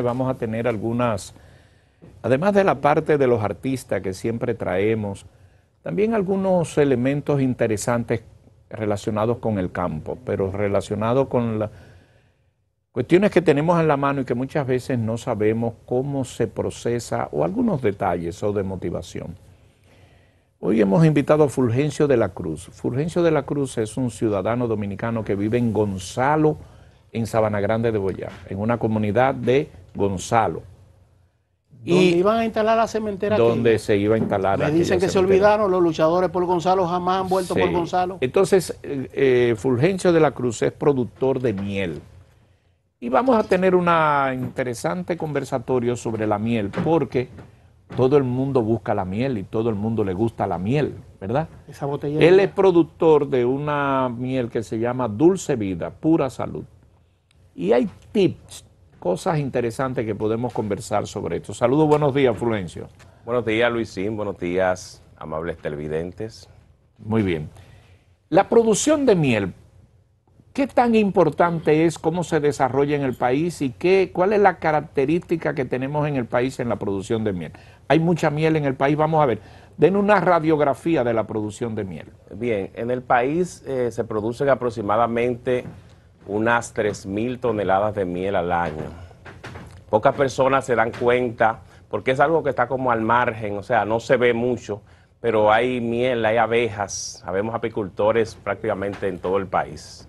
vamos a tener algunas, además de la parte de los artistas que siempre traemos, también algunos elementos interesantes relacionados con el campo, pero relacionados con las cuestiones que tenemos en la mano y que muchas veces no sabemos cómo se procesa o algunos detalles o de motivación. Hoy hemos invitado a Fulgencio de la Cruz. Fulgencio de la Cruz es un ciudadano dominicano que vive en Gonzalo, en Sabana Grande de Boyá, en una comunidad de Gonzalo. y iban a instalar la cementera? Donde se iba a instalar. Me dicen que se olvidaron, los luchadores por Gonzalo jamás han vuelto por Gonzalo. Entonces, eh, eh, Fulgencio de la Cruz es productor de miel. Y vamos a tener un interesante conversatorio sobre la miel, porque todo el mundo busca la miel y todo el mundo le gusta la miel, ¿verdad? Esa botella. Él es productor de una miel que se llama Dulce Vida, Pura Salud. Y hay tips cosas interesantes que podemos conversar sobre esto. Saludos, buenos días, Fluencio. Buenos días, Luisín, buenos días, amables televidentes. Muy bien. La producción de miel, ¿qué tan importante es, cómo se desarrolla en el país y qué, cuál es la característica que tenemos en el país en la producción de miel? Hay mucha miel en el país, vamos a ver. Den una radiografía de la producción de miel. Bien, en el país eh, se producen aproximadamente unas 3.000 toneladas de miel al año. Pocas personas se dan cuenta porque es algo que está como al margen, o sea, no se ve mucho, pero hay miel, hay abejas, sabemos apicultores prácticamente en todo el país.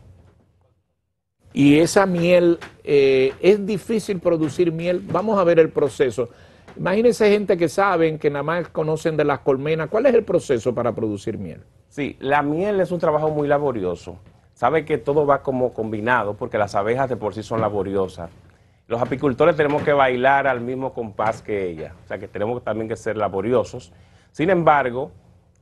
Y esa miel, eh, es difícil producir miel, vamos a ver el proceso. Imagínense gente que saben, que nada más conocen de las colmenas, ¿cuál es el proceso para producir miel? Sí, la miel es un trabajo muy laborioso sabe que todo va como combinado porque las abejas de por sí son laboriosas. Los apicultores tenemos que bailar al mismo compás que ellas, o sea que tenemos también que ser laboriosos. Sin embargo,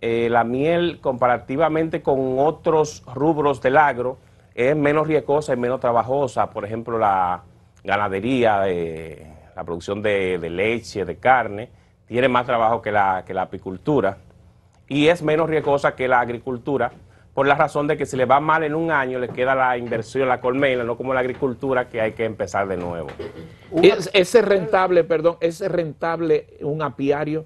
eh, la miel comparativamente con otros rubros del agro es menos riesgosa y menos trabajosa, por ejemplo la ganadería, eh, la producción de, leche, de carne, tiene más trabajo que la, que la apicultura y es menos riesgosa que la agricultura por la razón de que si le va mal en un año, le queda la inversión, la colmena, no como la agricultura, que hay que empezar de nuevo. ¿Es, ¿Ese rentable, perdón, es rentable un apiario?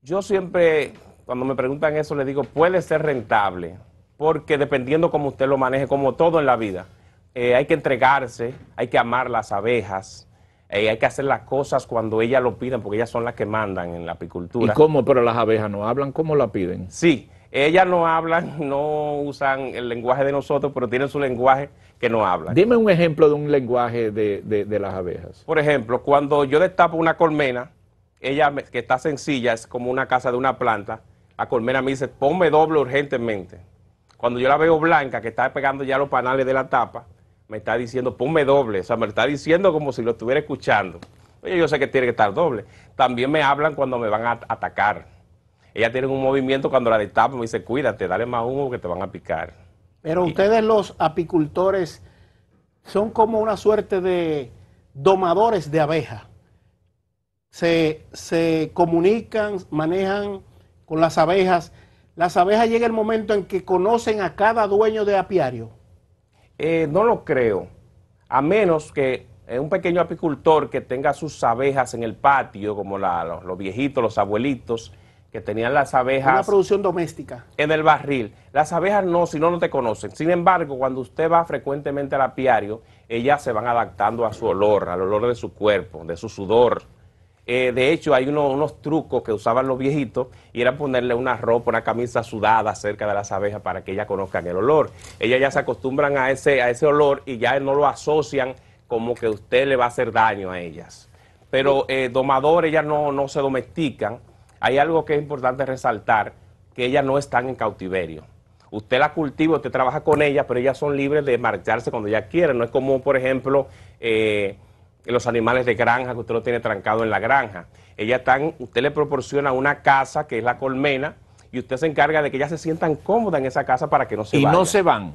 Yo siempre, cuando me preguntan eso, le digo, puede ser rentable, porque dependiendo cómo usted lo maneje, como todo en la vida, eh, hay que entregarse, hay que amar las abejas, eh, hay que hacer las cosas cuando ellas lo pidan, porque ellas son las que mandan en la apicultura. ¿Y cómo? Pero las abejas no hablan, ¿cómo la piden? Sí, ellas no hablan, no usan el lenguaje de nosotros, pero tienen su lenguaje que no hablan. Dime un ejemplo de un lenguaje de, de, las abejas. Por ejemplo, cuando yo destapo una colmena, ella que está sencilla, es como una casa de una planta, la colmena me dice, ponme doble urgentemente. Cuando yo la veo blanca, que está pegando ya los panales de la tapa, me está diciendo, ponme doble. O sea, me está diciendo como si lo estuviera escuchando. Oye, yo sé que tiene que estar doble. También me hablan cuando me van a atacar. Ellas tienen un movimiento cuando la destapan y dice, cuídate, dale más humo que te van a picar. Pero ustedes los apicultores son como una suerte de domadores de abejas. Se, se, comunican, manejan con las abejas. Las abejas llega el momento en que conocen a cada dueño de apiario. Eh, no lo creo, a menos que eh, un pequeño apicultor que tenga sus abejas en el patio, como los, viejitos, los abuelitos, que tenían las abejas... Una producción doméstica. En el barril. Las abejas no, si no, no te conocen. Sin embargo, cuando usted va frecuentemente al apiario, ellas se van adaptando a su olor, al olor de su cuerpo, de su sudor. Eh, de hecho, hay unos trucos que usaban los viejitos y era ponerle una ropa, una camisa sudada cerca de las abejas para que ellas conozcan el olor. Ellas ya se acostumbran a ese, a ese olor y ya no lo asocian como que usted le va a hacer daño a ellas. Pero eh, domadores domador, ellas no, no se domestican hay algo que es importante resaltar, que ellas no están en cautiverio. Usted la cultiva, usted trabaja con ellas, pero ellas son libres de marcharse cuando ellas quieren. No es como, por ejemplo, eh, los animales de granja que usted lo tiene trancado en la granja. Ellas están, usted le proporciona una casa que es la colmena y usted se encarga de que ellas se sientan cómodas en esa casa para que no se van. Y no se van.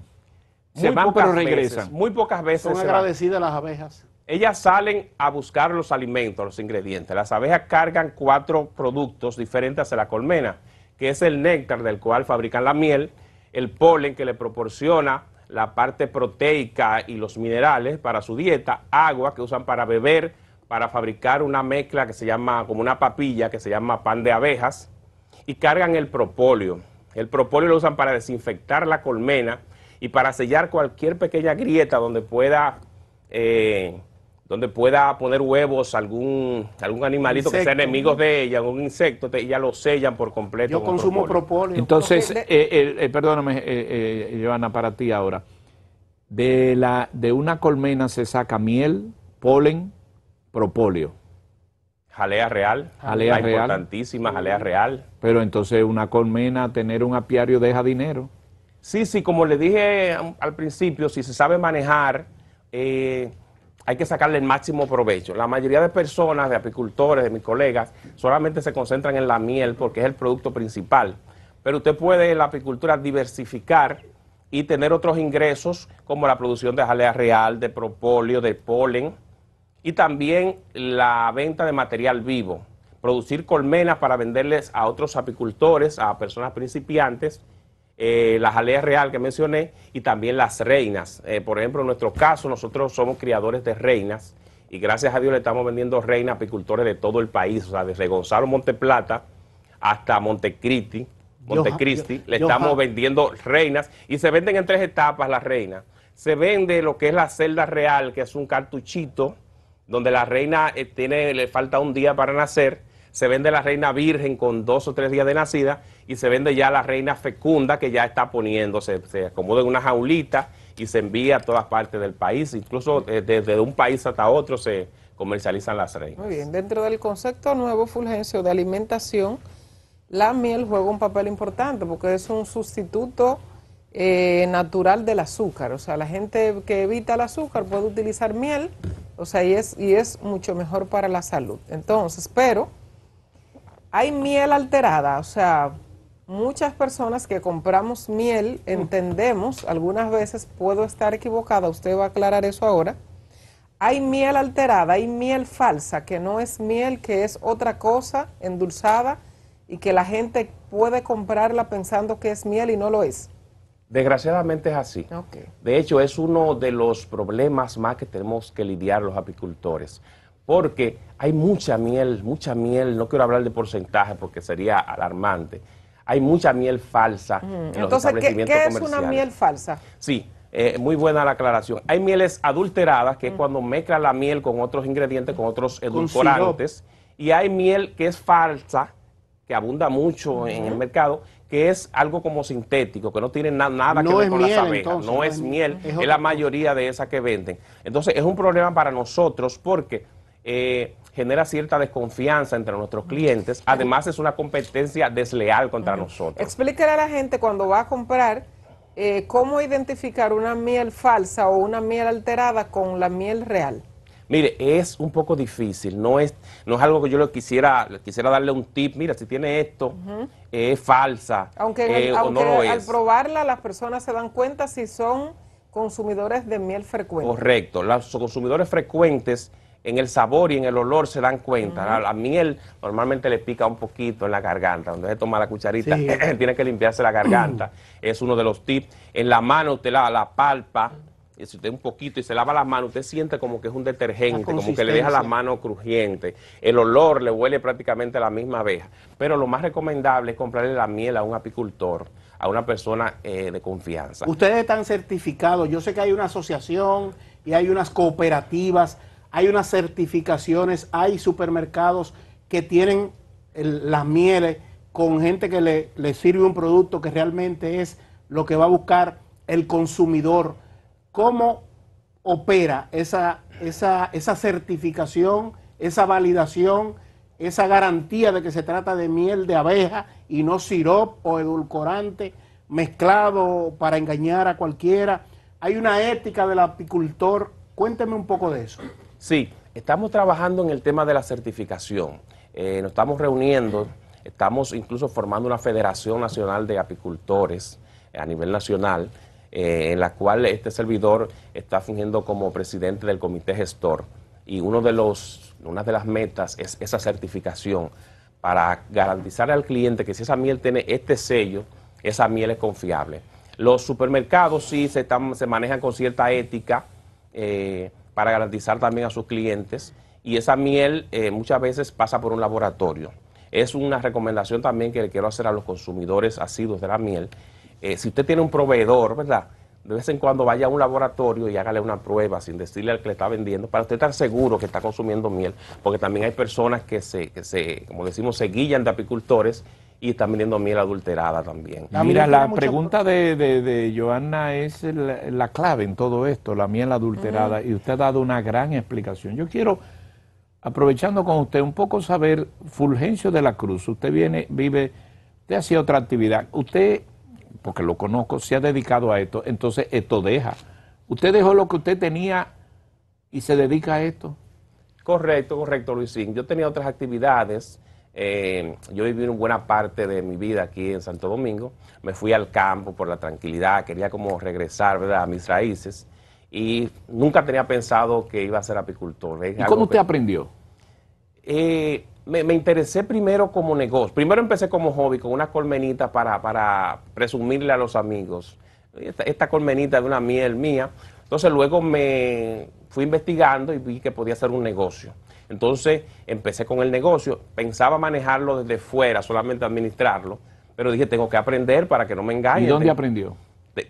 Se van, pero regresan. muy pocas veces. Son agradecidas las abejas ellas salen a buscar los alimentos, los ingredientes. Las abejas cargan cuatro productos diferentes a la colmena, que es el néctar del cual fabrican la miel, el polen que le proporciona la parte proteica y los minerales para su dieta, agua que usan para beber, para fabricar una mezcla que se llama, como una papilla que se llama pan de abejas, y cargan el propóleo. El propóleo lo usan para desinfectar la colmena y para sellar cualquier pequeña grieta donde pueda... Eh, donde pueda poner huevos, algún, algún animalito que sea enemigo de ella, algún insecto, te, ya lo sellan por completo. Yo consumo propóleo. Entonces, eh, eh, eh, perdóname, eh, Giovanna, para ti ahora. De, la, de una colmena se saca miel, polen, propóleo. Jalea real, jalea real. importantísima, jalea real. Pero entonces una colmena, tener un apiario deja dinero. Sí, sí, como le dije al principio, si se sabe manejar, hay que sacarle el máximo provecho. La mayoría de personas, de apicultores, de mis colegas, solamente se concentran en la miel porque es el producto principal. Pero usted puede en la apicultura diversificar y tener otros ingresos como la producción de jalea real, de propóleo, de polen y también la venta de material vivo. Producir colmenas para venderles a otros apicultores, a personas principiantes eh, las la jalea real que mencioné y también las reinas. Eh, por ejemplo, en nuestro caso, nosotros somos criadores de reinas y gracias a Dios le estamos vendiendo reinas a apicultores de todo el país, o sea, desde Gonzalo Monteplata hasta Montecristi, Montecristi, le estamos vendiendo reinas y se venden en tres etapas las reinas. Se vende lo que es la celda real, que es un cartuchito donde la reina eh, tiene, le falta un día para nacer se vende la reina virgen con dos o tres días de nacida y se vende ya la reina fecunda que ya está poniéndose, se, acomoda en una jaulita y se envía a todas partes del país, incluso eh, desde un país hasta otro se comercializan las reinas. Muy bien, dentro del concepto nuevo Fulgencio de alimentación, la miel juega un papel importante porque es un sustituto eh, natural del azúcar, o sea, la gente que evita el azúcar puede utilizar miel, o sea, y es, y es mucho mejor para la salud. Entonces, pero hay miel alterada, o sea, muchas personas que compramos miel entendemos, algunas veces puedo estar equivocada, usted va a aclarar eso ahora. Hay miel alterada, hay miel falsa, que no es miel, que es otra cosa endulzada y que la gente puede comprarla pensando que es miel y no lo es. Desgraciadamente es así. De hecho, es uno de los problemas más que tenemos que lidiar los apicultores porque hay mucha miel, mucha miel, no quiero hablar de porcentaje porque sería alarmante, hay mucha miel falsa. En Entonces, establecimientos ¿qué, ¿qué, es una miel falsa? Sí, eh, muy buena la aclaración. Hay mieles adulteradas, que es mm. cuando mezcla la miel con otros ingredientes, con otros edulcorantes, y hay miel que es falsa, que abunda mucho en el mercado, que es algo como sintético, que no tiene nada que ver con miel, las abejas, no, es miel, es la mayoría de esas que venden. Entonces es un problema para nosotros porque eh, genera cierta desconfianza entre nuestros clientes. Además, es una competencia desleal contra nosotros. explíquenle a la gente cuando va a comprar eh, cómo identificar una miel falsa o una miel alterada con la miel real. Mire, es un poco difícil, no es, no es algo que yo le quisiera, quisiera darle un tip, mira, si tiene esto, eh, es falsa, aunque, al probarla las personas se dan cuenta si son consumidores de miel frecuente. Correcto, los consumidores frecuentes en el sabor y en el olor se dan cuenta. la, miel normalmente le pica un poquito en la garganta. Donde se toma la cucharita, tiene que limpiarse la garganta. es uno de los tips. En la mano usted la, la palpa. Y si usted un poquito y se lava la mano... usted siente como que es un detergente, como que le deja la mano crujiente... El olor le huele prácticamente a la misma abeja. Pero lo más recomendable es comprarle la miel a un apicultor, a una persona eh, de confianza. Ustedes están certificados. Yo sé que hay una asociación y hay unas cooperativas hay unas certificaciones, hay supermercados que tienen las mieles con gente que le, sirve un producto que realmente es lo que va a buscar el consumidor. ¿Cómo opera esa, esa, esa certificación, esa validación, esa garantía de que se trata de miel de abeja y no sirop o edulcorante mezclado para engañar a cualquiera? Hay una ética del apicultor. Cuénteme un poco de eso. Sí, estamos trabajando en el tema de la certificación. Eh, nos estamos reuniendo, estamos incluso formando una Federación Nacional de Apicultores eh, a nivel nacional, eh, en la cual este servidor está fungiendo como presidente del comité gestor. Y uno de los, una de las metas es esa certificación para garantizar al cliente que si esa miel tiene este sello, esa miel es confiable. Los supermercados sí se, están, se manejan con cierta ética para garantizar también a sus clientes. Y esa miel eh, muchas veces pasa por un laboratorio. Es una recomendación también que le quiero hacer a los consumidores asiduos de la miel. Eh, si usted tiene un proveedor, ¿verdad? De vez en cuando vaya a un laboratorio y hágale una prueba sin decirle al que le está vendiendo, para usted estar seguro que está consumiendo miel, porque también hay personas que se, que se como decimos, se guillan de apicultores y están vendiendo miel adulterada también. Ah, mira, la pregunta de, de, es la, clave en todo esto, la miel adulterada, y usted ha dado una gran explicación. Yo quiero, aprovechando con usted, un poco saber, Fulgencio de la Cruz, usted viene, vive, usted hacía otra actividad, usted, porque lo conozco, se ha dedicado a esto, entonces esto deja. Usted dejó lo que usted tenía y se dedica a esto. Correcto, correcto, Luisín. Yo tenía otras actividades eh, yo viví una buena parte de mi vida aquí en Santo Domingo, me fui al campo por la tranquilidad, quería como regresar a mis raíces y nunca tenía pensado que iba a ser apicultor. ¿Y cómo usted aprendió? Eh, me, interesé primero como negocio. Primero empecé como hobby, con una colmenita para, presumirle a los amigos. Esta, esta, colmenita de una miel mía. Entonces luego me fui investigando y vi que podía ser un negocio. Entonces empecé con el negocio, pensaba manejarlo desde fuera, solamente administrarlo, pero dije, tengo que aprender para que no me engañen. ¿Y dónde aprendió?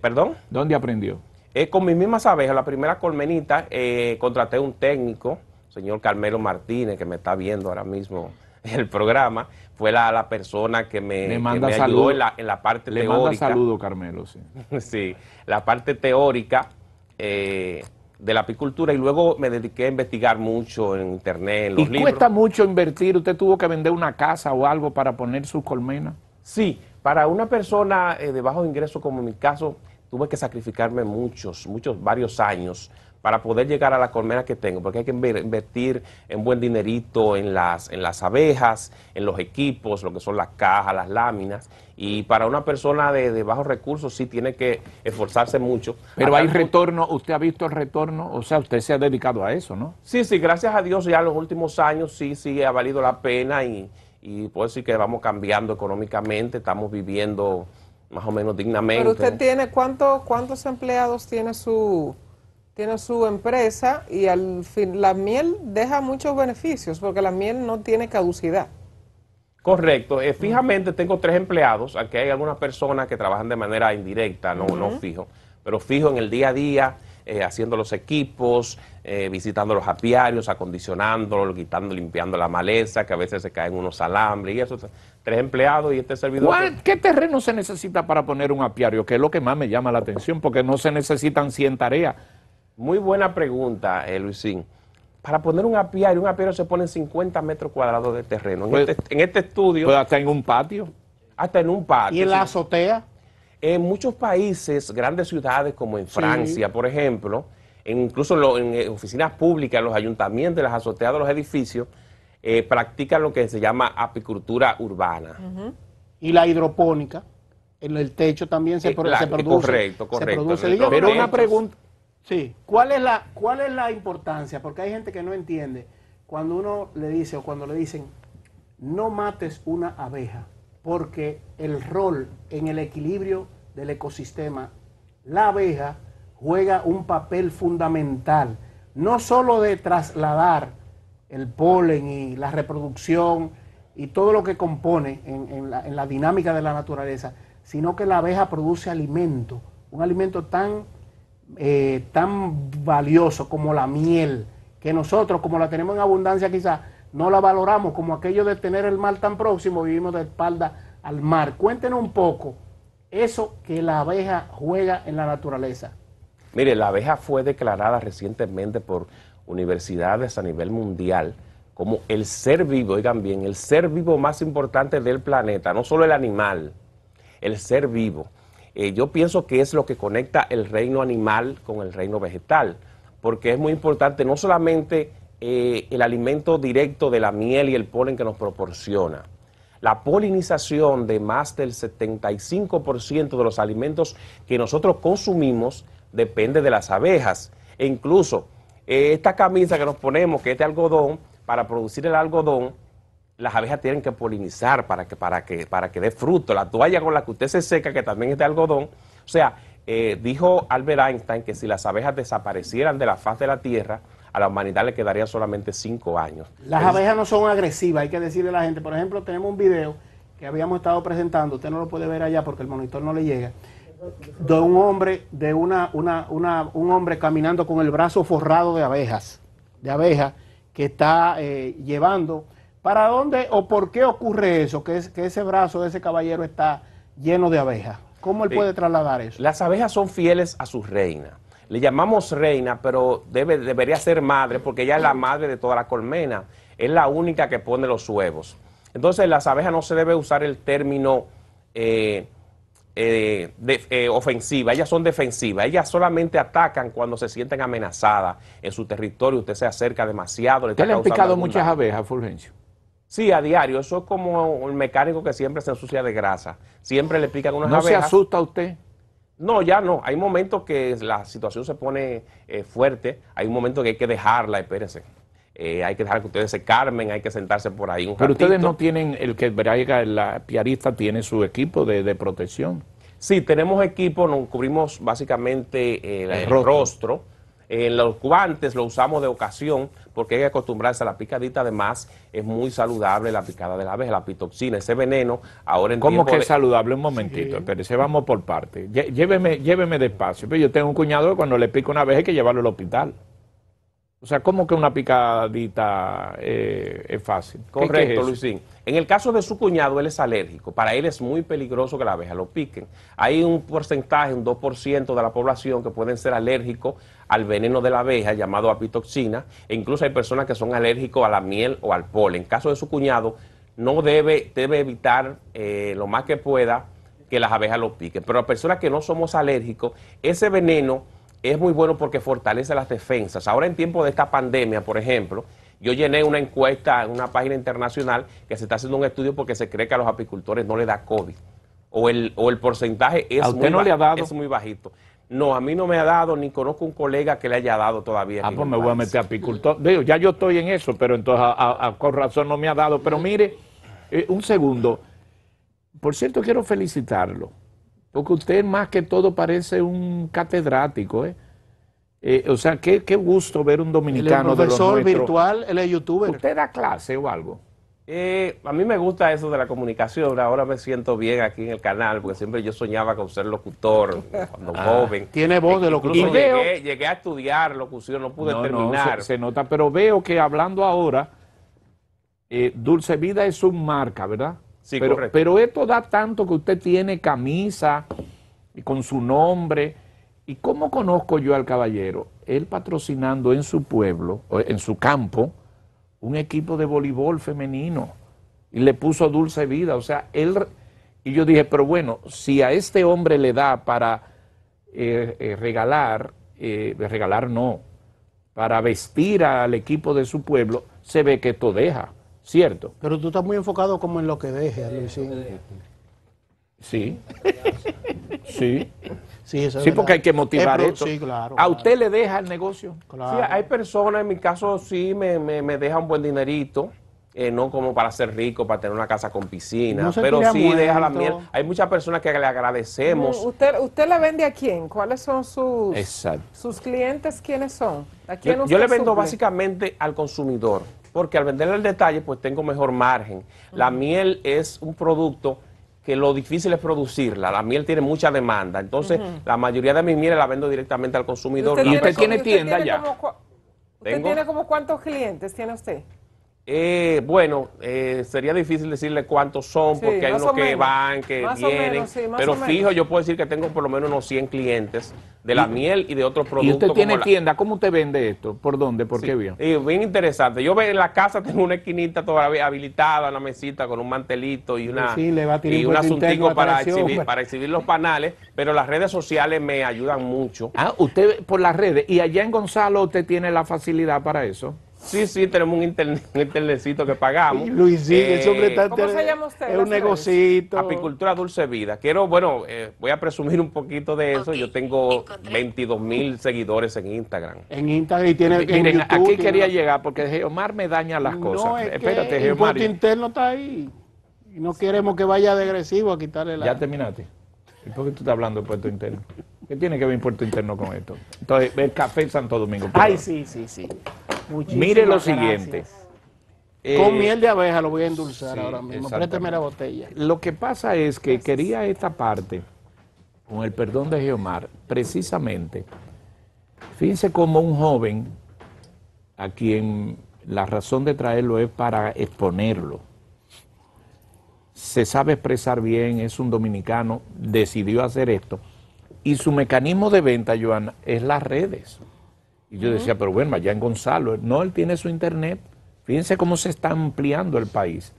¿Perdón? ¿Dónde aprendió? Eh, con mis mismas abejas, la primera colmenita, eh, contraté un técnico, señor Carmelo Martínez, que me está viendo ahora mismo el programa, fue la, persona que me, ayudó en la, parte teórica. Le manda saludo, Carmelo, sí. sí, la parte teórica. Eh, de la apicultura y luego me dediqué a investigar mucho en internet, en los ¿Y cuesta mucho invertir? ¿Usted tuvo que vender una casa o algo para poner sus colmenas? Sí, para una persona eh, de bajo ingreso como en mi caso, tuve que sacrificarme muchos, muchos, varios años para poder llegar a la colmena que tengo, porque hay que invertir en buen dinerito en las, en las abejas, en los equipos, lo que son las cajas, las láminas, y para una persona de, bajos recursos sí tiene que esforzarse mucho. Pero hay retorno, usted ha visto el retorno, o sea, usted se ha dedicado a eso, ¿no? Sí, sí, gracias a Dios ya en los últimos años sí, sí ha valido la pena y, y puedo decir que vamos cambiando económicamente, estamos viviendo más o menos dignamente. Pero usted tiene, ¿cuánto, ¿cuántos empleados tiene su, tiene su empresa? Y al fin, la miel deja muchos beneficios porque la miel no tiene caducidad. Correcto. Eh, fijamente tengo tres empleados. aunque hay algunas personas que trabajan de manera indirecta, no, no fijo, pero fijo en el día a día, eh, haciendo los equipos, eh, visitando los apiarios, acondicionándolos, quitando, limpiando la maleza, que a veces se caen unos alambres y eso. Tres empleados y este servidor. ¿Qué terreno se necesita para poner un apiario? Que es lo que más me llama la atención, porque no se necesitan 100 tareas. Muy buena pregunta, eh, Luisín para poner un apiario, un apiario se pone en 50 metros cuadrados de terreno. Pues, este, en, este, estudio... Pues hasta en un patio. Hasta en un patio. ¿Y en la azotea? En muchos países, grandes ciudades como en Francia, por ejemplo, incluso en, eh, oficinas públicas, en los ayuntamientos, en las azoteas de los edificios, eh, practican lo que se llama apicultura urbana. Y la hidropónica, en el techo también se, eh, produce. Correcto, correcto. Pero una pregunta, Sí, ¿cuál es, la, ¿cuál es la importancia? Porque hay gente que no entiende. Cuando uno le dice o cuando le dicen, no mates una abeja, porque el rol en el equilibrio del ecosistema, la abeja juega un papel fundamental, no solo de trasladar el polen y la reproducción y todo lo que compone en, la, en la dinámica de la naturaleza, sino que la abeja produce alimento, un alimento tan eh, tan valioso como la miel, que nosotros, como la tenemos en abundancia quizás, no la valoramos como aquello de tener el mar tan próximo, vivimos de espalda al mar. Cuéntenos un poco eso que la abeja juega en la naturaleza. Mire, la abeja fue declarada recientemente por universidades a nivel mundial como el ser vivo, oigan bien, el ser vivo más importante del planeta, no solo el animal, el ser vivo. Eh, yo pienso que es lo que conecta el reino animal con el reino vegetal, porque es muy importante no solamente eh, el alimento directo de la miel y el polen que nos proporciona, la polinización de más del 75% de los alimentos que nosotros consumimos depende de las abejas. E incluso eh, esta camisa que nos ponemos, que es de algodón, para producir el algodón, las abejas tienen que polinizar para que, para que, para que dé fruto. La toalla con la que usted se seca, que también es de algodón. O sea, eh, dijo Albert Einstein que si las abejas desaparecieran de la faz de la Tierra, a la humanidad le quedaría solamente cinco años. Las abejas no son agresivas, hay que decirle a la gente. Por ejemplo, tenemos un video que habíamos estado presentando, usted no lo puede ver allá porque el monitor no le llega, de un hombre, de una, un hombre caminando con el brazo forrado de abejas, de abejas, que está eh, llevando ¿Para dónde o por qué ocurre eso? Que, ese brazo de ese caballero está lleno de abejas. ¿Cómo él puede trasladar eso? Las abejas son fieles a su reina. Le llamamos reina, pero debe, debería ser madre porque ella es la madre de toda la colmena. Es la única que pone los huevos. Entonces, las abejas no se debe usar el término eh, eh, eh, ofensiva. Ellas son defensivas. Ellas solamente atacan cuando se sienten amenazadas en su territorio. Usted se acerca demasiado. Le ¿Qué le han picado muchas abejas, Fulgencio? Sí, a diario. Eso es como un mecánico que siempre se ensucia de grasa. Siempre le pican unas ¿No ¿No se asusta usted? No, ya no. Hay momentos que la situación se pone eh, fuerte. Hay un momento que hay que dejarla, espérense. Eh, hay que dejar que ustedes se carmen, hay que sentarse por ahí un Pero ustedes no tienen, el que Braiga, la piarista, tiene su equipo de, protección. Sí, tenemos equipo, nos cubrimos básicamente eh, el, rostro en eh, los guantes lo usamos de ocasión porque hay que acostumbrarse a la picadita. Además, es muy saludable la picada de la abeja, la pitoxina, ese veneno. Ahora en ¿Cómo que es saludable? Un momentito, pero vamos por parte. Lléveme, lléveme despacio. Pero yo tengo un cuñado que cuando le pico una abeja hay que llevarlo al hospital. O sea, ¿cómo que una picadita eh, es fácil? Correcto, Luisín. En el caso de su cuñado, él es alérgico. Para él es muy peligroso que la abeja lo piquen. Hay un porcentaje, un 2% de la población que pueden ser alérgicos al veneno de la abeja, llamado apitoxina. E incluso hay personas que son alérgicos a la miel o al polen. En el caso de su cuñado, no debe, debe evitar eh, lo más que pueda que las abejas lo piquen. Pero a personas que no somos alérgicos, ese veneno es muy bueno porque fortalece las defensas. Ahora en tiempo de esta pandemia, por ejemplo, yo llené una encuesta en una página internacional que se está haciendo un estudio porque se cree que a los apicultores no le da COVID. O el, o el porcentaje es, ¿A usted muy no le ha dado? es muy bajito. No, a mí no me ha dado, ni conozco un colega que le haya dado todavía. Ah, pues me voy a meter apicultor. Veo, ya yo estoy en eso, pero entonces a, con razón no me ha dado. Pero mm. mire, eh, un segundo. Por cierto, quiero felicitarlo porque usted más que todo parece un catedrático, ¿eh? eh o sea, qué, gusto ver un dominicano el profesor virtual, él es youtuber. ¿Usted da clase o algo? Eh, a mí me gusta eso de la comunicación. Ahora me siento bien aquí en el canal, porque siempre yo soñaba con ser locutor cuando ah. joven. Tiene voz de locutor. Y llegué, a estudiar locución, no pude terminar. se, nota, pero veo que hablando ahora, eh, Dulce Vida es su marca, ¿verdad? pero, esto da tanto que usted tiene camisa Y con su nombre. ¿Y cómo conozco yo al caballero? Él patrocinando en su pueblo, en su campo, un equipo de voleibol femenino y le puso dulce vida. O sea, él. Y yo dije, pero bueno, si a este hombre le da para eh, eh, regalar, eh, regalar no, para vestir al equipo de su pueblo, se ve que esto deja. ¿Cierto? Pero tú estás muy enfocado como en lo que deje. Sí. sí. Sí, sí porque hay que motivar eh, esto. ¿A usted le deja el negocio? Claro. hay personas, en mi caso sí me, me, me deja un buen dinerito. Eh, no como para ser rico, para tener una casa con piscina, pero sí deja la mierda. Hay muchas personas que le agradecemos. ¿Usted, usted la vende a quién? ¿Cuáles son sus, sus clientes? ¿Quiénes son? yo, le vendo básicamente al consumidor porque al vender al detalle, pues tengo mejor margen. La miel es un producto que lo difícil es producirla. La miel tiene mucha demanda. Entonces, la mayoría de mis mieles la vendo directamente al consumidor. ¿Y usted, tiene, tienda ya? ¿Usted tiene como cuántos clientes tiene usted? Eh, bueno, eh, sería difícil decirle cuántos son, porque hay unos que van, que vienen, pero fijo, yo puedo decir que tengo por lo menos unos 100 clientes de la miel y de otros productos. ¿Y usted tiene tienda? ¿Cómo usted vende esto? ¿Por dónde? ¿Por qué bien? Eh, bien interesante. Yo en la casa tengo una esquinita todavía habilitada, una mesita con un mantelito y una y un asuntico para exhibir, para exhibir los panales, pero las redes sociales me ayudan mucho. Ah, usted por las redes. ¿Y allá en Gonzalo usted tiene la facilidad para eso? Sí, sí, tenemos un, internet, que pagamos. Luis, sí. sobre ¿Cómo se llama usted? Es un negocito. Apicultura Dulce Vida. Quiero, bueno, eh, voy a presumir un poquito de eso. Yo tengo 22 mil seguidores en Instagram. En Instagram y tiene Miren, en YouTube, aquí quería llegar porque Omar me daña las cosas. es Espérate, que Geomar. El interno está ahí. Y no queremos que vaya de agresivo a quitarle la... Ya terminaste. ¿Y por qué tú estás hablando de puerto interno? ¿Qué tiene que ver puerto interno con esto? Entonces, el café Santo Domingo. Ay, sí, sí, sí. Mire lo siguiente. Con eh, miel de abeja lo voy a endulzar ahora mismo. Présteme la botella. Lo que pasa es que quería esta parte, con el perdón de Geomar, precisamente. Fíjense como un joven a quien la razón de traerlo es para exponerlo. Se sabe expresar bien, es un dominicano, decidió hacer esto. Y su mecanismo de venta, Joana, es las redes. Y yo decía, pero bueno, allá en Gonzalo, no, él tiene su internet. Fíjense cómo se está ampliando el país.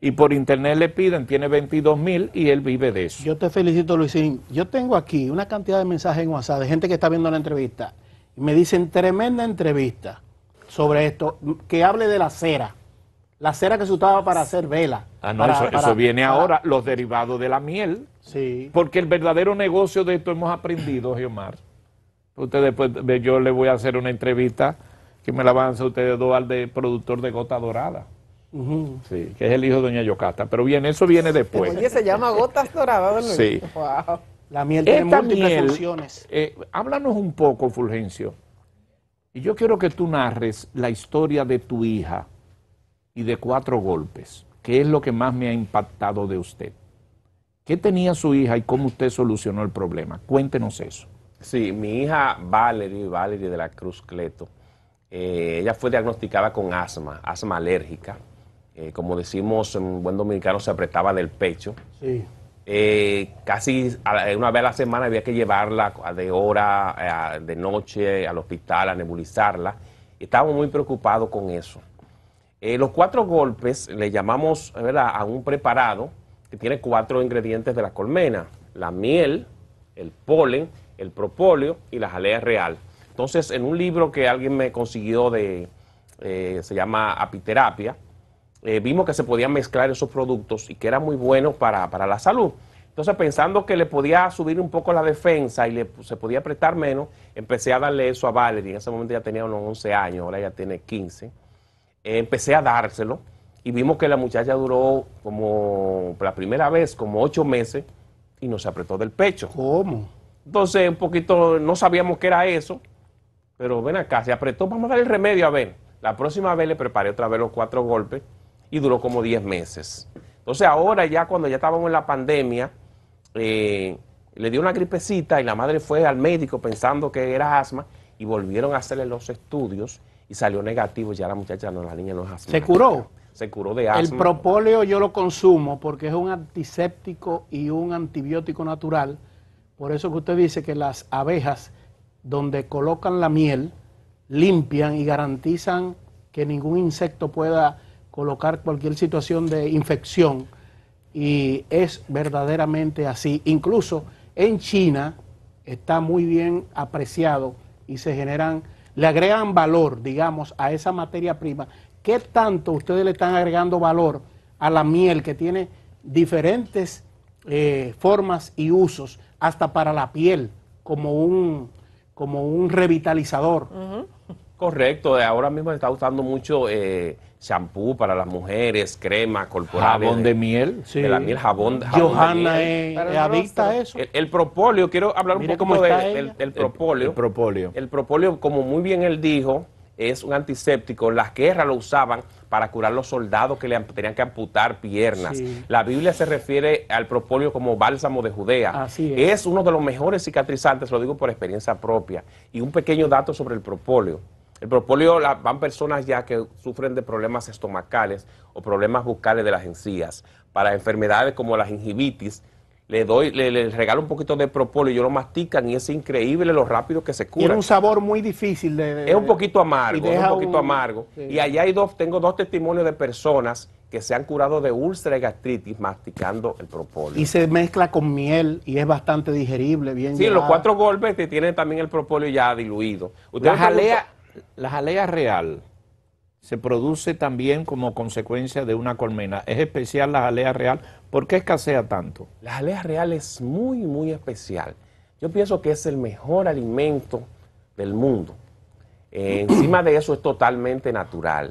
Y por internet le piden, tiene 22 mil y él vive de eso. Yo te felicito, Luisín. Yo tengo aquí una cantidad de mensajes en WhatsApp de gente que está viendo la entrevista. Y me dicen, tremenda entrevista sobre esto, que hable de la cera. La cera que se usaba para hacer vela. Ah, no, eso, viene ahora, los derivados de la miel. Sí. Porque el verdadero negocio de esto hemos aprendido, Geomar, Usted después, yo le voy a hacer una entrevista que me la van a hacer ustedes dos al de productor de Gota Dorada. Sí, que es el hijo de Doña Yocasta. Pero bien, eso viene después. Oye, se llama Gotas Doradas, Sí. La miel tiene múltiples eh, háblanos un poco, Fulgencio. Y yo quiero que tú narres la historia de tu hija y de cuatro golpes. ¿Qué es lo que más me ha impactado de usted? ¿Qué tenía su hija y cómo usted solucionó el problema? Cuéntenos eso. Sí, mi hija Valerie, Valerie de la Cruz Cleto, eh, ella fue diagnosticada con asma, asma alérgica. Eh, como decimos en buen dominicano, se apretaba del pecho. Sí. Eh, casi una vez a la semana había que llevarla de hora, de noche al hospital, a nebulizarla. Estábamos muy preocupados con eso. los cuatro golpes le llamamos a un preparado que tiene cuatro ingredientes de la colmena, la miel, el polen, el propóleo y la jalea real. Entonces, en un libro que alguien me consiguió de, eh, se llama Apiterapia, eh, vimos que se podían mezclar esos productos y que era muy bueno para, la salud. Entonces, pensando que le podía subir un poco la defensa y le, se podía apretar menos, empecé a darle eso a Valerie. En ese momento ya tenía unos 11 años, ahora ya tiene 15. Eh, empecé a dárselo y vimos que la muchacha duró como la primera vez, como 8 meses y no se apretó del pecho. ¿Cómo? Entonces, un poquito, no sabíamos qué era eso, pero ven acá, se apretó, vamos a dar el remedio a ver. La próxima vez le preparé otra vez los cuatro golpes y duró como 10 meses. Entonces, ahora ya cuando ya estábamos en la pandemia, eh, le dio una gripecita y la madre fue al médico pensando que era asma y volvieron a hacerle los estudios y salió negativo. Ya la muchacha, no, la niña no es asma. ¿Se curó? Se curó de asma. El propóleo yo lo consumo porque es un antiséptico y un antibiótico natural por eso que usted dice que las abejas donde colocan la miel limpian y garantizan que ningún insecto pueda colocar cualquier situación de infección. Y es verdaderamente así. Incluso en China está muy bien apreciado y se generan, le agregan valor, digamos, a esa materia prima. ¿Qué tanto ustedes le están agregando valor a la miel que tiene diferentes eh, formas y usos? hasta para la piel, como un, como un revitalizador. Correcto, ahora mismo se está usando mucho eh, shampoo para las mujeres, crema corporal. Jabón de, miel, De la miel, jabón, Johanna de miel. es, adicta a eso. El, propóleo, quiero hablar un poco del de, propóleo. El, propóleo. El propóleo, como muy bien él dijo, es un antiséptico. las guerras lo usaban para curar los soldados que le tenían que amputar piernas. La Biblia se refiere al propolio como bálsamo de Judea. Así es. es uno de los mejores cicatrizantes, lo digo por experiencia propia. Y un pequeño dato sobre el propóleo. El propóleo van personas ya que sufren de problemas estomacales o problemas bucales de las encías. Para enfermedades como la gingivitis, le doy, le, regalo un poquito de propóleo y yo lo mastican y es increíble lo rápido que se cura. Tiene un sabor muy difícil de... es un poquito amargo, es un poquito amargo. Y allá hay dos, tengo dos testimonios de personas que se han curado de úlcera y gastritis masticando el propóleo. Y se mezcla con miel y es bastante digerible, bien Sí, los cuatro golpes te tienen también el propóleo ya diluido. Las aleas la jalea real se produce también como consecuencia de una colmena. Es especial la jalea real. ¿Por qué escasea tanto? La jalea real es muy, muy especial. Yo pienso que es el mejor alimento del mundo. Eh, encima de eso es totalmente natural.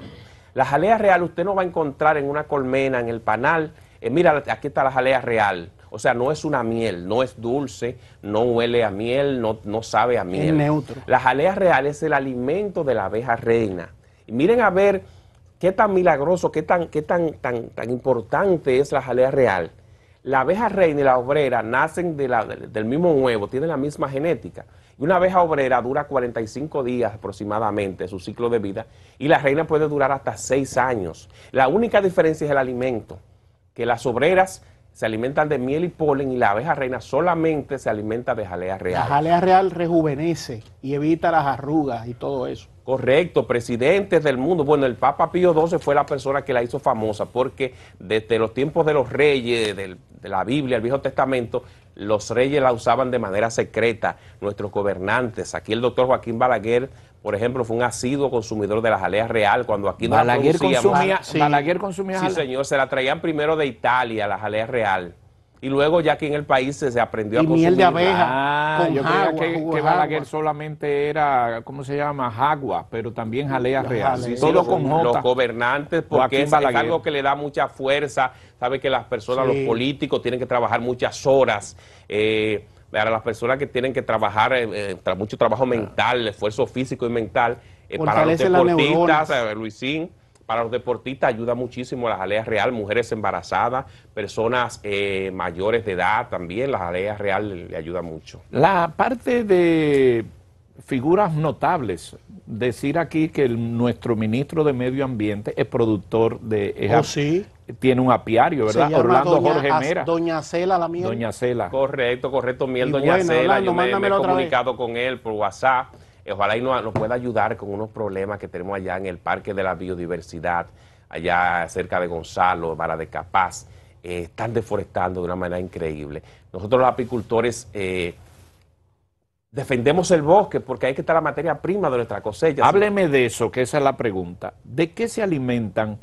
La jalea real usted no va a encontrar en una colmena, en el panal. Eh, mira, aquí está la jalea real. O sea, no es una miel, no es dulce, no huele a miel, no, no sabe a miel. Es neutro. La jalea real es el alimento de la abeja reina. Y miren a ver qué tan milagroso, qué tan, qué tan, tan, tan importante es la jalea real. La abeja reina y la obrera nacen del mismo huevo, tienen la misma genética. Y una abeja obrera dura 45 días aproximadamente su ciclo de vida y la reina puede durar hasta 6 años. La única diferencia es el alimento, que las obreras se alimentan de miel y polen y la abeja reina solamente se alimenta de jalea real. La jalea real rejuvenece y evita las arrugas y todo eso. Correcto, presidentes del mundo. Bueno, el Papa Pío XII fue la persona que la hizo famosa porque desde los tiempos de los reyes, de la Biblia, el Viejo Testamento, los reyes la usaban de manera secreta, nuestros gobernantes. Aquí el doctor Joaquín Balaguer, por ejemplo, fue un asiduo consumidor de la jalea real cuando aquí Balaguer no la consumía. Balaguer consumía sí, señor, se la traían primero de Italia, la jalea real. Y luego ya aquí en el país se, aprendió a consumir. miel de abeja. Ah, yo que, Balaguer solamente era, ¿cómo se llama? Jagua, pero también jalea real. Los gobernantes, porque es, algo que le da mucha fuerza. Sabe que las personas, los políticos, tienen que trabajar muchas horas. Eh, para las personas que tienen que trabajar, eh, eh, mucho trabajo mental, esfuerzo físico y mental. Eh, para los deportistas, Luisín para los deportistas ayuda muchísimo las aleas real, mujeres embarazadas, personas eh, mayores de edad también, las aleas real le, ayuda mucho. La parte de figuras notables, decir aquí que nuestro ministro de Medio Ambiente es productor de... Oh, es Tiene un apiario, ¿verdad? Orlando Jorge Mera. Doña Cela, la mía. Doña Cela. Correcto, correcto, miel, Doña Cela. Yo me, he comunicado con él por WhatsApp ojalá y nos, pueda ayudar con unos problemas que tenemos allá en el Parque de la Biodiversidad, allá cerca de Gonzalo, Vara de Capaz. Eh, están deforestando de una manera increíble. Nosotros los apicultores eh, defendemos el bosque porque hay que estar la materia prima de nuestra cosecha. Hábleme de eso, que esa es la pregunta. ¿De qué se alimentan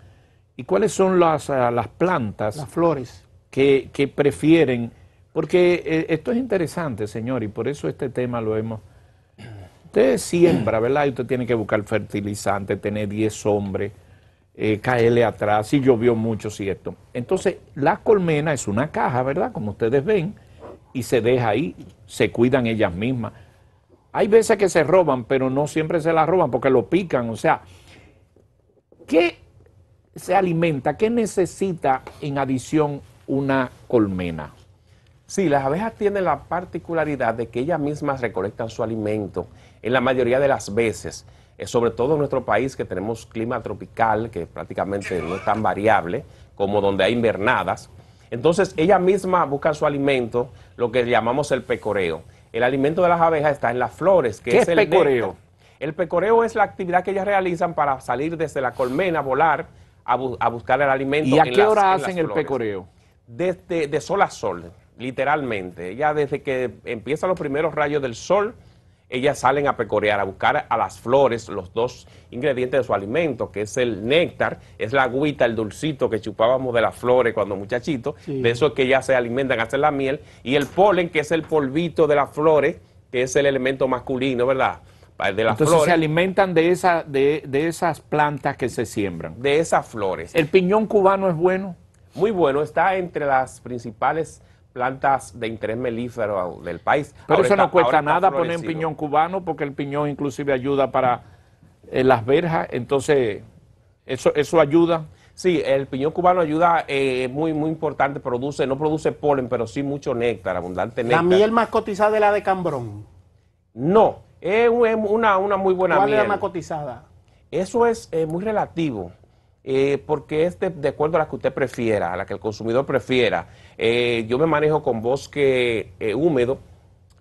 y cuáles son las, ah, plantas? Las flores. que prefieren, porque eh, esto es interesante, señor, y por eso este tema lo hemos usted siembra, ¿verdad? Y usted tiene que buscar fertilizante, tener 10 hombres, eh, caerle atrás, si llovió mucho, cierto. Entonces, la colmena es una caja, ¿verdad? Como ustedes ven, y se deja ahí, se cuidan ellas mismas. Hay veces que se roban, pero no siempre se las roban porque lo pican. O sea, ¿qué se alimenta? ¿Qué necesita en adición una colmena? Sí, las abejas tienen la particularidad de que ellas mismas recolectan su alimento en la mayoría de las veces, eh, sobre todo en nuestro país que tenemos clima tropical, que prácticamente no es tan variable como donde hay invernadas. Entonces, ella misma busca su alimento, lo que llamamos el pecoreo. El alimento de las abejas está en las flores, que es el pecoreo. El pecoreo es la actividad que ellas realizan para salir desde la colmena, volar, a, buscar el alimento. ¿Y a qué hora hacen el pecoreo? Desde de sol a sol, literalmente. Ya desde que empiezan los primeros rayos del sol ellas salen a pecorear, a buscar a las flores los dos ingredientes de su alimento, que es el néctar, es la agüita, el dulcito que chupábamos de las flores cuando muchachitos, de eso es que ellas se alimentan, hacen la miel, y el polen, que es el polvito de las flores, que es el elemento masculino, ¿verdad? De las Entonces se alimentan de, esa, de, de esas plantas que se siembran. De esas flores. ¿El piñón cubano es bueno? Muy bueno, está entre las principales plantas de interés melífero del país. Pero eso no cuesta nada poner piñón cubano, porque el piñón inclusive ayuda para eh, las verjas, entonces eso, eso ayuda. Sí, el piñón cubano ayuda, eh, muy muy importante, produce, no produce polen, pero sí mucho néctar, abundante néctar. ¿La miel más cotizada es la de Cambrón? No, es una, una muy buena ¿Cuál miel. es la más cotizada? Eso es eh, muy relativo. Eh, porque este de, acuerdo a la que usted prefiera, a la que el consumidor prefiera. Eh, yo me manejo con bosque eh, húmedo,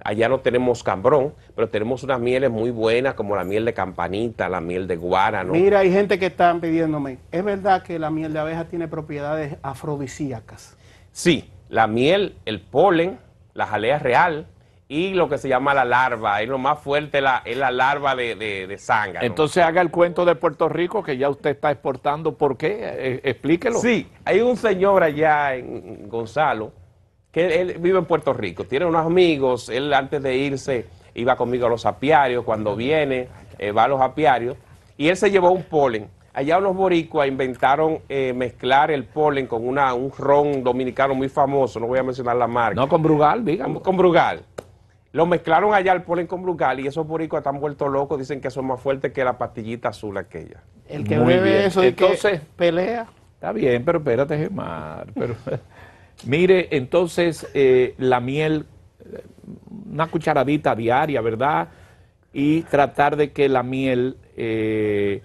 allá no tenemos cambrón, pero tenemos unas mieles muy buenas como la miel de campanita, la miel de guaraná. Mira, hay gente que está pidiéndome, ¿es verdad que la miel de abeja tiene propiedades afrodisíacas? Sí, la miel, el polen, la jalea real, y lo que se llama la larva. Es lo más fuerte, es la larva de, de, Entonces haga el cuento de Puerto Rico que ya usted está exportando. ¿Por qué? Eh, explíquelo. Sí, hay un señor allá en Gonzalo que él, vive en Puerto Rico, tiene unos amigos, él antes de irse iba conmigo a los apiarios, cuando viene eh, va a los apiarios y él se llevó un polen. Allá unos boricuas inventaron eh, mezclar el polen con una, un ron dominicano muy famoso, no voy a mencionar la marca. No, con Brugal, digamos. con Brugal. Lo mezclaron allá el polen con brugal y esos burricos están vueltos locos, dicen que son más fuertes que la pastillita azul aquella. El que mueve eso y entonces que pelea. Está bien, pero espérate, Gemar. Pero, mire, entonces eh, la miel, eh, una cucharadita diaria, ¿verdad? Y tratar de que la miel eh,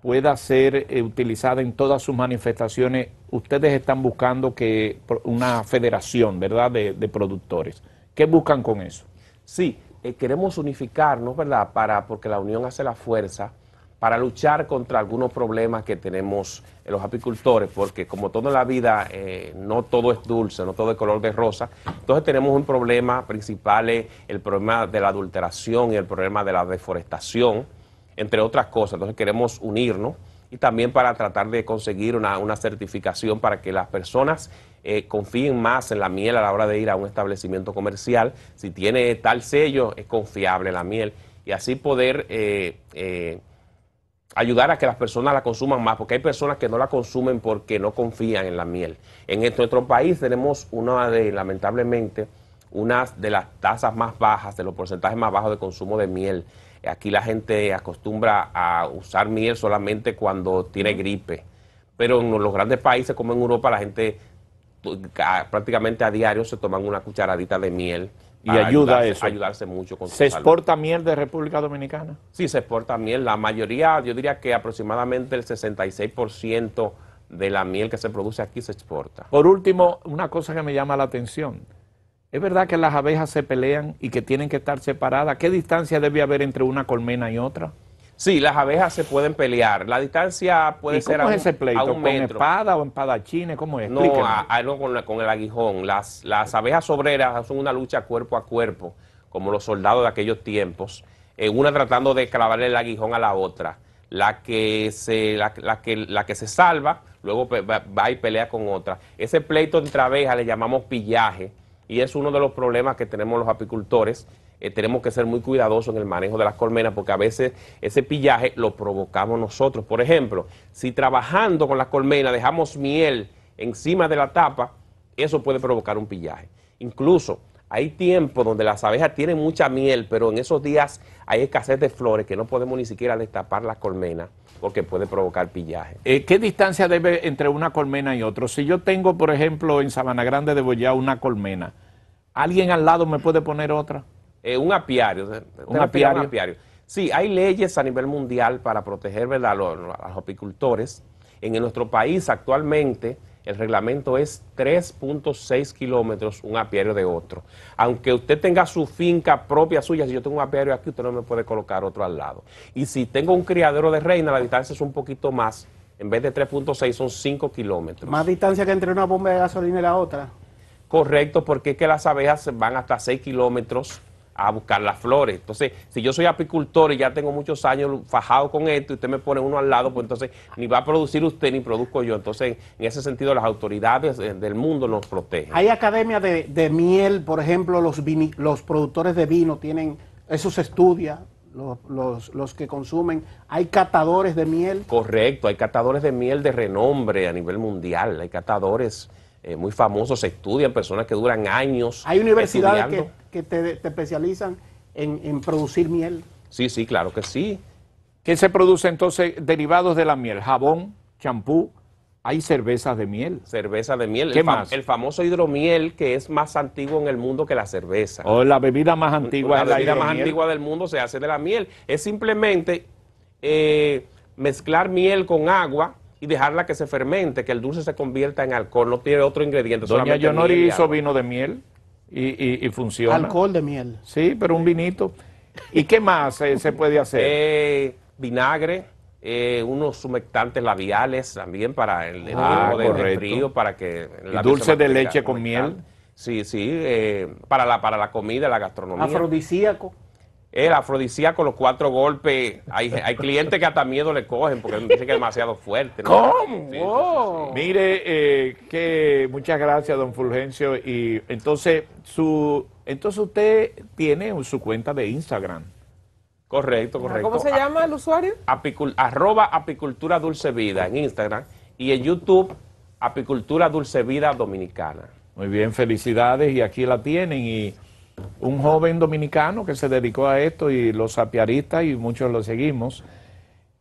pueda ser utilizada en todas sus manifestaciones. Ustedes están buscando que una federación, ¿verdad?, de, de productores. ¿Qué buscan con eso? Sí, eh, queremos unificarnos, ¿verdad? Para, porque la unión hace la fuerza para luchar contra algunos problemas que tenemos los apicultores, porque como toda la vida eh, no todo es dulce, no todo es color de rosa, entonces tenemos un problema principal, el problema de la adulteración y el problema de la deforestación, entre otras cosas. Entonces queremos unirnos y también para tratar de conseguir una, una certificación para que las personas eh, confíen más en la miel a la hora de ir a un establecimiento comercial. Si tiene tal sello, es confiable la miel. Y así poder eh, eh, ayudar a que las personas la consuman más, porque hay personas que no la consumen porque no confían en la miel. En nuestro país tenemos una de, lamentablemente, una de las tasas más bajas, de los porcentajes más bajos de consumo de miel. Aquí la gente acostumbra a usar miel solamente cuando tiene gripe. Pero en los grandes países como en Europa la gente prácticamente a diario se toman una cucharadita de miel. Y ayuda a Ayudarse mucho con ¿Se exporta miel de República Dominicana? Sí, se exporta miel. La mayoría, yo diría que aproximadamente el 66% de la miel que se produce aquí se exporta. Por último, una cosa que me llama la atención. ¿Es verdad que las abejas se pelean y que tienen que estar separadas? ¿Qué distancia debe haber entre una colmena y otra? Sí, las abejas se pueden pelear. La distancia puede ser a un, es ese pleito? ¿Con espada o empadachines? ¿Cómo es? No, con, el aguijón. Las, las abejas obreras son una lucha cuerpo a cuerpo, como los soldados de aquellos tiempos, eh, una tratando de clavarle el aguijón a la otra. La que se, la, que, la que se salva, luego va, va y pelea con otra. Ese pleito entre abejas le llamamos pillaje y es uno de los problemas que tenemos los apicultores eh, tenemos que ser muy cuidadosos en el manejo de las colmenas porque a veces ese pillaje lo provocamos nosotros. Por ejemplo, si trabajando con las colmenas dejamos miel encima de la tapa, eso puede provocar un pillaje. Incluso hay tiempos donde las abejas tienen mucha miel, pero en esos días hay escasez de flores que no podemos ni siquiera destapar las colmenas porque puede provocar pillaje. Eh, ¿Qué distancia debe entre una colmena y otra? Si yo tengo, por ejemplo, en Sabana Grande de Boyá una colmena, ¿alguien al lado me puede poner otra? Eh, un apiario. Un, apiario. Sí, hay leyes a nivel mundial para proteger a los apicultores. En nuestro país actualmente el reglamento es 3.6 kilómetros un apiario de otro. Aunque usted tenga su finca propia suya, si yo tengo un apiario aquí, usted no me puede colocar otro al lado. Y si tengo un criadero de reina, la distancia es un poquito más. En vez de 3.6 son 5 kilómetros. Más distancia que entre una bomba de gasolina y la otra. Correcto, porque es que las abejas van hasta 6 kilómetros a buscar las flores. Entonces, si yo soy apicultor y ya tengo muchos años fajado con esto y usted me pone uno al lado, pues entonces ni va a producir usted ni produzco yo. Entonces, en ese sentido, las autoridades eh, del mundo nos protegen. Hay academia de, miel, por ejemplo, los, los productores de vino tienen, eso se estudia, los, los, que consumen. Hay catadores de miel. Correcto, hay catadores de miel de renombre a nivel mundial, hay catadores eh, muy famosos, se estudian personas que duran años. Hay universidades que, te, especializan en, producir miel. Sí, sí, claro que sí. ¿Qué se produce entonces derivados de la miel? Jabón, champú, hay cervezas de miel. Cerveza de miel. ¿Qué el más? El famoso hidromiel que es más antiguo en el mundo que la cerveza. O la bebida más antigua. La, bebida más antigua del mundo se hace de la miel. Es simplemente eh, mezclar miel con agua y dejarla que se fermente, que el dulce se convierta en alcohol, no tiene otro ingrediente. Doña Yonori hizo vino de miel y, y, funciona. Alcohol de miel. Sí, pero un vinito. ¿Y qué más eh, se puede hacer? Eh, vinagre, eh, unos humectantes labiales también para el, el ah, frío, para que... la dulce de leche con miel. Sí, sí, para, la, para la comida, la gastronomía. Afrodisíaco el con los cuatro golpes. Hay, hay clientes que hasta miedo le cogen porque dicen que es demasiado fuerte. ¿no? Mire, eh, que muchas gracias, don Fulgencio. Y entonces, su, entonces usted tiene su cuenta de Instagram. Correcto, ah, correcto. ¿Cómo se llama el usuario? arroba apicultura dulce vida en Instagram y en YouTube apicultura dulce vida dominicana. Muy bien, felicidades y aquí la tienen y un joven dominicano que se dedicó a esto y los apiaristas y muchos lo seguimos.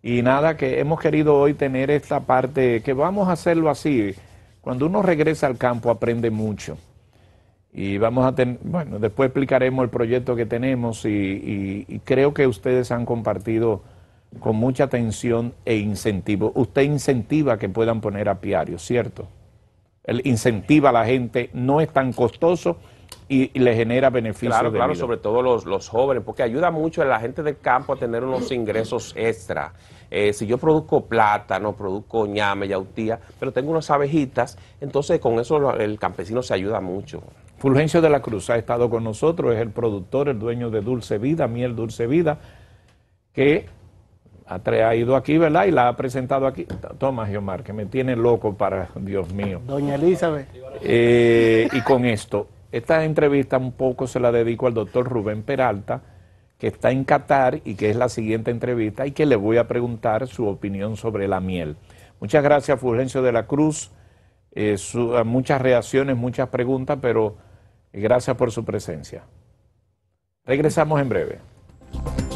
Y nada, que hemos querido hoy tener esta parte, que vamos a hacerlo así. Cuando uno regresa al campo aprende mucho. Y vamos a tener, bueno, después explicaremos el proyecto que tenemos y, y creo que ustedes han compartido con mucha atención e incentivo. Usted incentiva que puedan poner apiarios, ¿cierto? El incentiva a la gente, no es tan costoso y, le genera beneficios. Claro, claro, sobre todo los, jóvenes, porque ayuda mucho a la gente del campo a tener unos ingresos extra. Eh, si yo produzco plátano, produzco ñame, yautía, pero tengo unas abejitas, entonces con eso el campesino se ayuda mucho. Fulgencio de la Cruz ha estado con nosotros, es el productor, el dueño de Dulce Vida, Miel Dulce Vida, que ha ido aquí, ¿verdad? Y la ha presentado aquí. Toma, Giomar, que me tiene loco para, Dios mío. Doña Elizabeth. Eh, y con esto, esta entrevista un poco se la dedico al doctor Rubén Peralta, que está en Qatar y que es la siguiente entrevista y que le voy a preguntar su opinión sobre la miel. Muchas gracias, Fulgencio de la Cruz. Eh, eh, muchas reacciones, muchas preguntas, pero gracias por su presencia. Regresamos en breve.